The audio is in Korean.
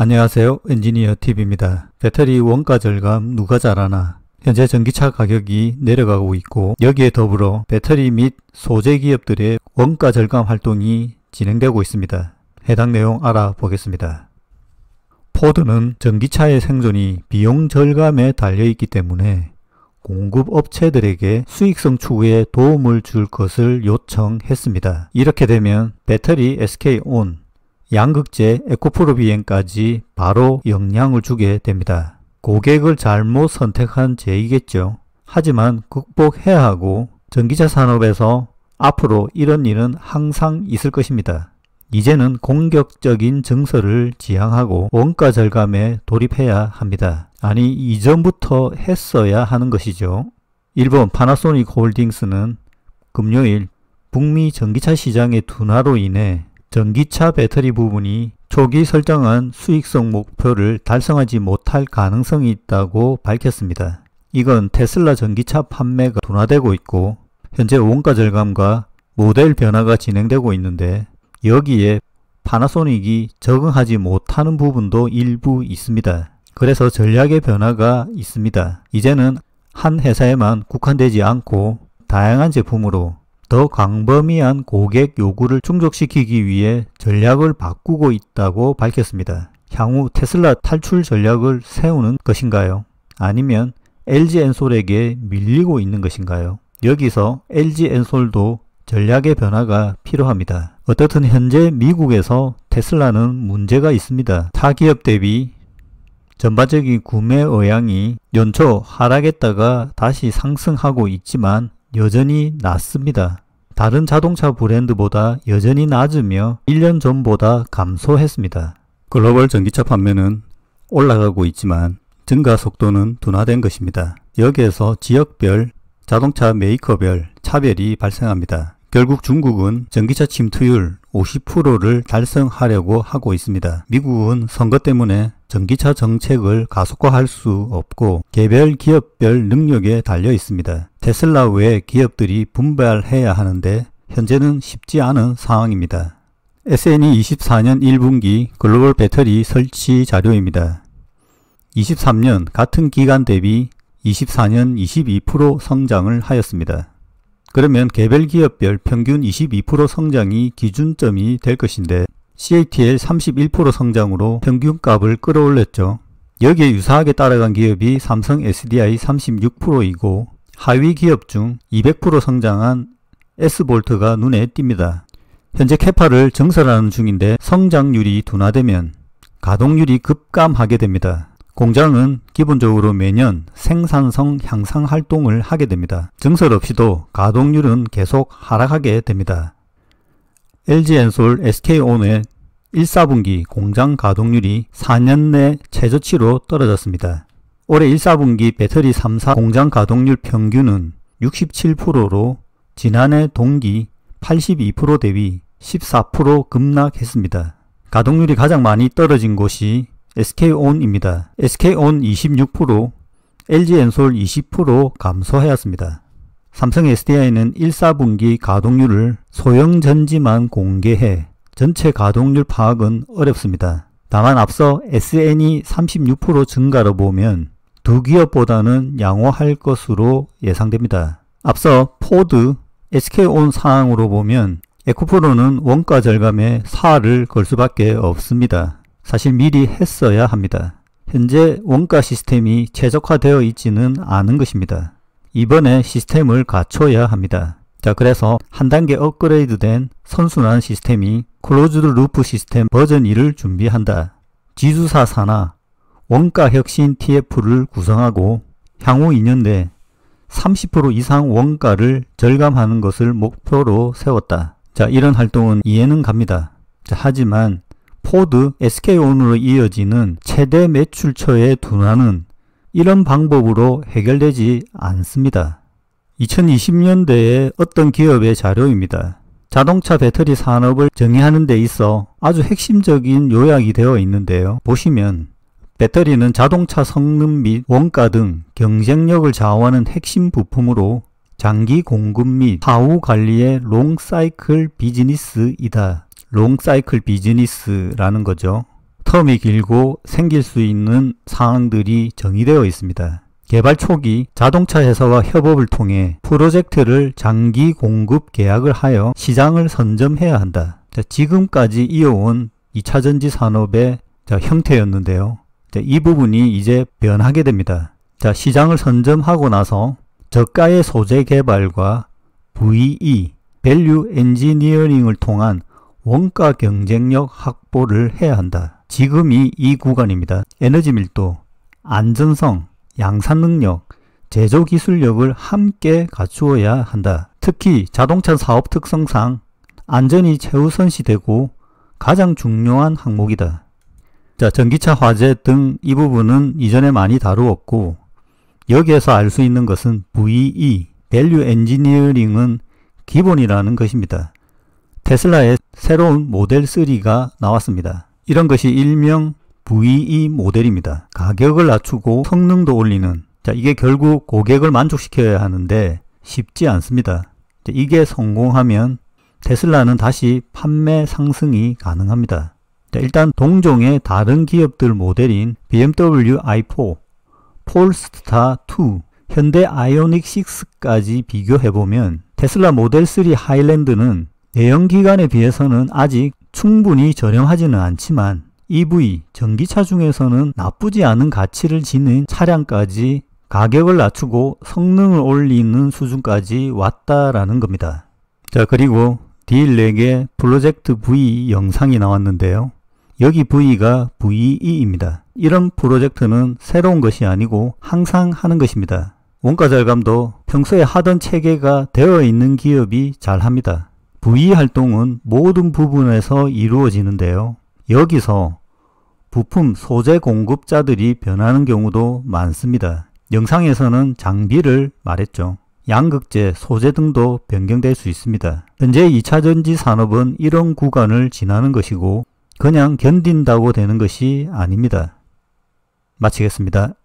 안녕하세요. 엔지니어 팁입니다. 배터리 원가 절감 누가 잘하나? 현재 전기차 가격이 내려가고 있고 여기에 더불어 배터리 및 소재 기업들의 원가 절감 활동이 진행되고 있습니다. 해당 내용 알아보겠습니다. 포드는 전기차의 생존이 비용 절감에 달려있기 때문에 공급 업체들에게 수익성 추구에 도움을 줄 것을 요청했습니다. 이렇게 되면 배터리 SK온, 양극재 에코프로 비행까지 바로 영향을 주게 됩니다. 고객을 잘못 선택한 죄이겠죠. 하지만 극복해야 하고 전기차 산업에서 앞으로 이런 일은 항상 있을 것입니다. 이제는 공격적인 증서를 지향하고 원가 절감에 돌입해야 합니다. 아니 이전부터 했어야 하는 것이죠. 일본 파나소닉 홀딩스는 금요일 북미 전기차 시장의 둔화로 인해 전기차 배터리 부분이 초기 설정한 수익성 목표를 달성하지 못할 가능성이 있다고 밝혔습니다. 이건 테슬라 전기차 판매가 둔화되고 있고 현재 원가 절감과 모델 변화가 진행되고 있는데 여기에 파나소닉이 적응하지 못하는 부분도 일부 있습니다. 그래서 전략의 변화가 있습니다. 이제는 한 회사에만 국한되지 않고 다양한 제품으로 더 광범위한 고객 요구를 충족시키기 위해 전략을 바꾸고 있다고 밝혔습니다. 향후 테슬라 탈출 전략을 세우는 것인가요? 아니면 LG 엔솔에게 밀리고 있는 것인가요? 여기서 LG 엔솔도 전략의 변화가 필요합니다. 어떻든 현재 미국에서 테슬라는 문제가 있습니다. 타 기업 대비 전반적인 구매 의향이 연초 하락했다가 다시 상승하고 있지만 여전히 낮습니다. 다른 자동차 브랜드보다 여전히 낮으며 1년 전보다 감소했습니다. 글로벌 전기차 판매는 올라가고 있지만 증가 속도는 둔화된 것입니다. 여기에서 지역별, 자동차 메이커별 차별이 발생합니다. 결국 중국은 전기차 침투율 50%를 달성하려고 하고 있습니다. 미국은 선거 때문에 전기차 정책을 가속화할 수 없고 개별 기업별 능력에 달려 있습니다. 테슬라 외 기업들이 분발해야 하는데 현재는 쉽지 않은 상황입니다. SN이 24년 1분기 글로벌 배터리 설치 자료입니다. 23년 같은 기간 대비 24년 22% 성장을 하였습니다. 그러면 개별 기업별 평균 22% 성장이 기준점이 될 것인데 CATL 31% 성장으로 평균값을 끌어올렸죠. 여기에 유사하게 따라간 기업이 삼성 SDI 36%이고 하위 기업 중 200% 성장한 S볼트가 눈에 띕니다. 현재 캐파를 정설하는 중인데 성장률이 둔화되면 가동률이 급감하게 됩니다. 공장은 기본적으로 매년 생산성 향상 활동을 하게 됩니다. 증설 없이도 가동률은 계속 하락하게 됩니다. LG엔솔 SK온의 1, 4분기 공장 가동률이 4년 내 최저치로 떨어졌습니다. 올해 1, 4분기 배터리 3사 공장 가동률 평균은 67%로 지난해 동기 82% 대비 14% 급락했습니다. 가동률이 가장 많이 떨어진 곳이 SK온입니다. SK온 26%, LG엔솔 20% 감소하였습니다. 삼성 SDI는 1 4분기 가동률을 소형 전지만 공개해 전체 가동률 파악은 어렵습니다. 다만 앞서 SN이 36% 증가로 보면 두 기업보다는 양호할 것으로 예상됩니다. 앞서 포드, SK온 상황으로 보면 에코프로는 원가 절감에 사활을 걸 수밖에 없습니다. 사실 미리 했어야 합니다. 현재 원가 시스템이 최적화되어 있지는 않은 것입니다. 이번에 시스템을 갖춰야 합니다. 자 그래서 한 단계 업그레이드된 선순환 시스템이 클로즈드 루프 시스템 버전 1을 준비한다. 지수사 산하 원가 혁신 TF를 구성하고 향후 2년 내 30% 이상 원가를 절감하는 것을 목표로 세웠다. 자 이런 활동은 이해는 갑니다. 자, 하지만 포드, SK온으로 이어지는 최대 매출처의 둔화는 이런 방법으로 해결되지 않습니다. 2020년대의 어떤 기업의 자료입니다. 자동차 배터리 산업을 정의하는 데 있어 아주 핵심적인 요약이 되어 있는데요. 보시면 배터리는 자동차 성능 및 원가 등 경쟁력을 좌우하는 핵심 부품으로 장기 공급 및 하우 관리의 롱사이클 비즈니스이다. 롱사이클 비즈니스라는 거죠. 텀이 길고 생길 수 있는 상황들이 정의되어 있습니다. 개발 초기 자동차 회사와 협업을 통해 프로젝트를 장기 공급 계약을 하여 시장을 선점해야 한다. 자, 지금까지 이어온 2차전지 산업의 자, 형태였는데요. 자, 이 부분이 이제 변하게 됩니다. 자, 시장을 선점하고 나서 저가의 소재 개발과 VE, 밸류 엔지니어링을 통한 원가 경쟁력 확보를 해야 한다. 지금이 이 구간입니다. 에너지 밀도, 안전성, 양산 능력, 제조 기술력을 함께 갖추어야 한다. 특히 자동차 사업 특성상 안전이 최우선시되고 가장 중요한 항목이다. 자, 전기차 화재 등 이 부분은 이전에 많이 다루었고 여기에서 알 수 있는 것은 VE, 밸류 엔지니어링은 기본이라는 것입니다. 테슬라의 새로운 모델 3가 나왔습니다. 이런 것이 일명 VE 모델입니다. 가격을 낮추고 성능도 올리는 자 이게 결국 고객을 만족시켜야 하는데 쉽지 않습니다. 이게 성공하면 테슬라는 다시 판매 상승이 가능합니다. 일단 동종의 다른 기업들 모델인 BMW i4, 폴스타2, 현대 아이오닉 6까지 비교해보면 테슬라 모델 3 하일랜드는 대형 기관에 비해서는 아직 충분히 저렴하지는 않지만 EV, 전기차 중에서는 나쁘지 않은 가치를 지닌 차량까지 가격을 낮추고 성능을 올리는 수준까지 왔다라는 겁니다. 자 그리고 딜렉의 프로젝트 V 영상이 나왔는데요. 여기 V가 VE입니다. 이런 프로젝트는 새로운 것이 아니고 항상 하는 것입니다. 원가 절감도 평소에 하던 체계가 되어 있는 기업이 잘 합니다. 부위 활동은 모든 부분에서 이루어지는데요. 여기서 부품 소재 공급자들이 변하는 경우도 많습니다. 영상에서는 장비를 말했죠. 양극재, 소재 등도 변경될 수 있습니다. 현재 2차전지 산업은 이런 구간을 지나는 것이고 그냥 견딘다고 되는 것이 아닙니다. 마치겠습니다.